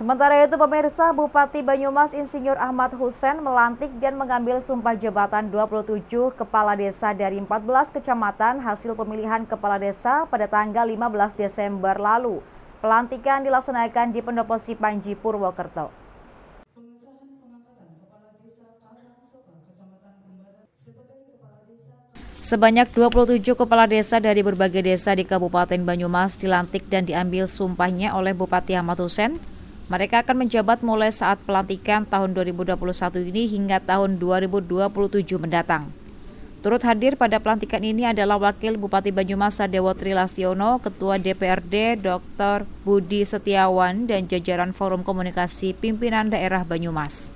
Sementara itu pemirsa Bupati Banyumas Insinyur Ahmad Husen melantik dan mengambil sumpah jabatan 27 kepala desa dari 14 kecamatan hasil pemilihan kepala desa pada tanggal 15 Desember lalu. Pelantikan dilaksanakan di Pendopo Sipanji Purwokerto. Sebanyak 27 kepala desa dari berbagai desa di Kabupaten Banyumas dilantik dan diambil sumpahnya oleh Bupati Ahmad Husen mereka akan menjabat mulai saat pelantikan tahun 2021 ini hingga tahun 2027 mendatang. Turut hadir pada pelantikan ini adalah Wakil Bupati Banyumas Dewa Trilastiono, Ketua DPRD Dr. Budi Setiawan, dan jajaran Forum Komunikasi Pimpinan Daerah Banyumas.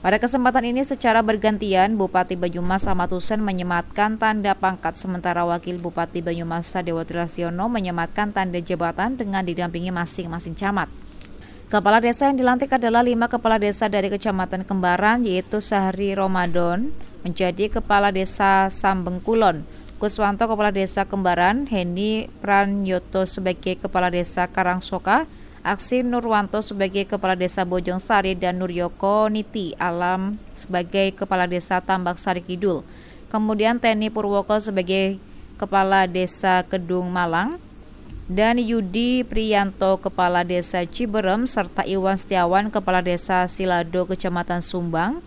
Pada kesempatan ini secara bergantian, Bupati Banyumas Ahmad menyematkan tanda pangkat sementara Wakil Bupati Banyumas Sadewotri Trilasiono menyematkan tanda jabatan dengan didampingi masing-masing camat. Kepala desa yang dilantik adalah lima kepala desa dari Kecamatan Kembaran yaitu Sahri Romadon menjadi Kepala Desa Sambengkulon, Kuswanto Kepala Desa Kembaran, Heni Pranyoto sebagai Kepala Desa Karangsoka, Aksi Nurwanto sebagai Kepala Desa Bojong Sari dan Nuryoko Niti Alam sebagai Kepala Desa Tambak Sari Kidul. Kemudian Teni Purwoko sebagai Kepala Desa Kedung Malang, dan Yudi Prianto, Kepala Desa Ciberem serta Iwan Setiawan Kepala Desa Silado Kecamatan Sumbang,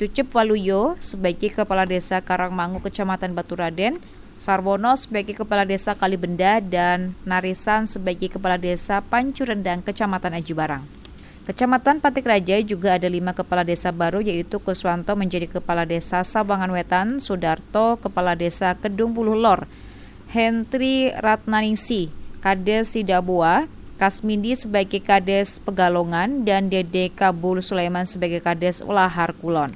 Cucup Waluyo sebagai Kepala Desa Karangmangu Kecamatan Baturaden, Sarwono sebagai Kepala Desa Kalibenda dan Narisan sebagai Kepala Desa Pancurendang Kecamatan Ajibarang. Kecamatan Patik Raja juga ada lima kepala desa baru yaitu Kuswanto menjadi kepala desa Sabangan Wetan, Sudarto kepala desa Kedung Buluh Lor, Hentri Ratnaningsi Kades Sidabua, Kasmindi sebagai Kades Pegalongan, dan Dede Kabul Sulaiman sebagai Kades Ulahar Kulon.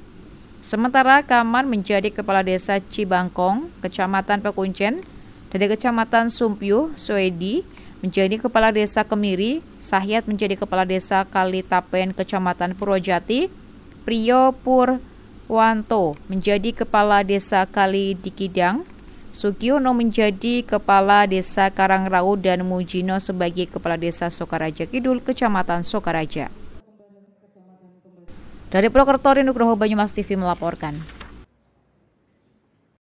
Sementara Kaman menjadi Kepala Desa Cibangkong, Kecamatan Pekuncen, dari Kecamatan Sumpyu, Suedi, menjadi Kepala Desa Kemiri, Sahyat menjadi Kepala Desa Kalitapen, Kecamatan Purwojati, Priyo Wanto menjadi Kepala Desa Kali Dikidang, Sugiono menjadi Kepala Desa Karangrau dan Mujino sebagai Kepala Desa Sokaraja Kidul, Kecamatan Sokaraja. Dari Prokertori Nugroho Banyumas TV melaporkan.